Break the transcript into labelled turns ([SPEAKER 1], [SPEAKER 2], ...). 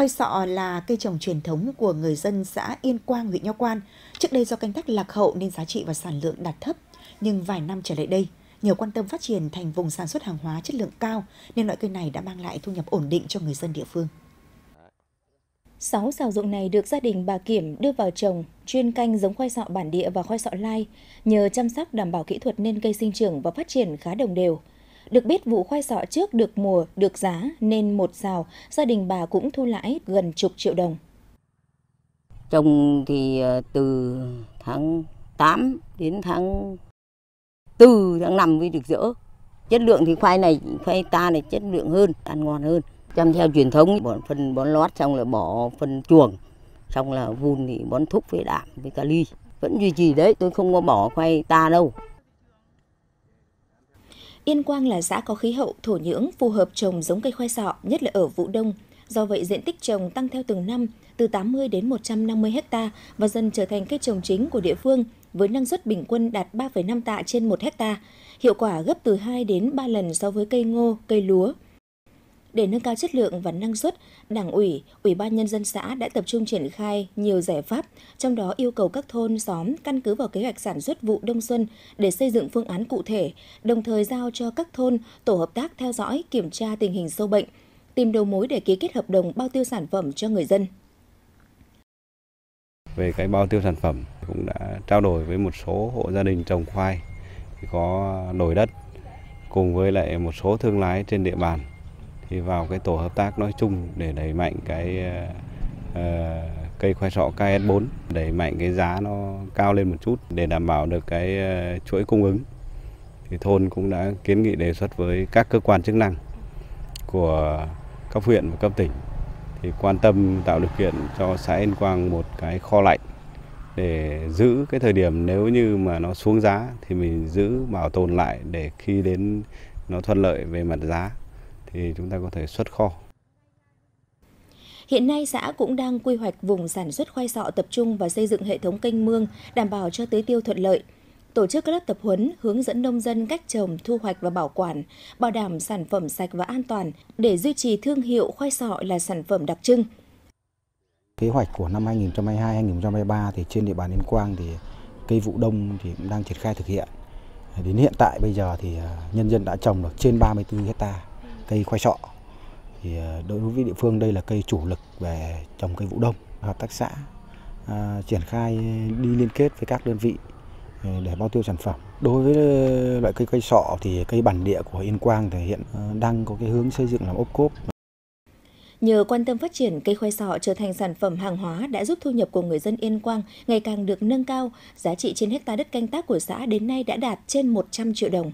[SPEAKER 1] Khoai sọ là cây trồng truyền thống của người dân xã Yên Quang, huyện Nho Quan. Trước đây do canh tác lạc hậu nên giá trị và sản lượng đạt thấp, nhưng vài năm trở lại đây, nhờ quan tâm phát triển thành vùng sản xuất hàng hóa chất lượng cao nên loại cây này đã mang lại thu nhập ổn định cho người dân địa phương. Sáu sào ruộng này được gia đình bà Kiểm đưa vào trồng, chuyên canh giống khoai sọ bản địa và khoai sọ lai. Nhờ chăm sóc đảm bảo kỹ thuật nên cây sinh trưởng và phát triển khá đồng đều. Được biết vụ khoai sọ trước được mùa, được giá nên một xào, gia
[SPEAKER 2] đình bà cũng thu lãi gần chục triệu đồng. Trồng thì ờ, từ tháng 8 đến tháng 4, tháng 5 mới được dỡ. Chất lượng thì khoai này, khoai ta này chất lượng hơn, ăn ngon hơn. Chăm theo truyền thống, bỏ phân bón lót xong là bỏ phần chuồng, xong là vun thì bón thúc với đạm với kali. Vẫn duy trì đấy, tôi không có bỏ khoai ta đâu. Yên
[SPEAKER 1] Quang là xã có khí hậu thổ nhưỡng phù hợp trồng giống cây khoai sọ, nhất là ở vụ đông. Do vậy, diện tích trồng tăng theo từng năm, từ 80 đến 150 ha và dần trở thành cây trồng chính của địa phương với năng suất bình quân đạt 3,5 tạ trên 1 ha, hiệu quả gấp từ 2 đến 3 lần so với cây ngô, cây lúa. Để nâng cao chất lượng và năng suất, Đảng ủy, Ủy ban Nhân dân xã đã tập trung triển khai nhiều giải pháp, trong đó yêu cầu các thôn, xóm căn cứ vào kế hoạch sản xuất vụ đông xuân để xây dựng phương án cụ thể, đồng thời giao cho các thôn, tổ hợp tác theo dõi, kiểm tra tình hình sâu bệnh, tìm đầu mối để ký kết hợp đồng bao tiêu sản phẩm cho người dân.
[SPEAKER 3] Về cái bao tiêu sản phẩm cũng đã trao đổi với một số hộ gia đình trồng khoai có nổi đất cùng với lại một số thương lái trên địa bàn vào cái tổ hợp tác nói chung để đẩy mạnh cái ờ, ờ, cây khoai sọ KS4 đẩy mạnh cái giá nó cao lên một chút để đảm bảo được cái ờ, chuỗi cung ứng thì thôn cũng đã kiến nghị đề xuất với các cơ quan chức năng của cấp huyện và cấp tỉnh thì quan tâm tạo điều kiện cho xã Yên Quang một cái kho lạnh để giữ cái thời điểm nếu như mà nó xuống giá thì mình giữ bảo tồn lại để khi đến nó thuận lợi về mặt giá thì chúng ta có thể xuất kho.
[SPEAKER 1] Hiện nay xã cũng đang quy hoạch vùng sản xuất khoai sọ tập trung và xây dựng hệ thống kênh mương đảm bảo cho tưới tiêu thuận lợi. Tổ chức các lớp tập huấn hướng dẫn nông dân cách trồng, thu hoạch và bảo quản, bảo đảm sản phẩm sạch và an toàn để duy trì thương hiệu khoai sọ là sản phẩm đặc trưng.
[SPEAKER 4] Kế hoạch của năm 2022-2023 thì trên địa bàn Yên Quang thì cây vụ đông thì cũng đang triển khai thực hiện. Đến hiện tại bây giờ thì à, nhân dân đã trồng được trên 34 hectare cây khoai sọ. Thì ờ, đối với địa phương đây là cây chủ lực về trồng cây vụ đông. Hợp tác xã à, triển khai đi liên kết với các đơn vị ờ, để bao tiêu sản phẩm. Đối với loại cây cây sọ thì cây bản địa của Yên Quang thì hiện đang có cái hướng xây dựng làm ốp cốp.
[SPEAKER 1] Nhờ quan tâm phát triển, cây khoai sọ trở thành sản phẩm hàng hóa đã giúp thu nhập của người dân Yên Quang ngày càng được nâng cao. Giá trị trên hecta đất canh tác của xã đến nay đã đạt trên 100 triệu đồng.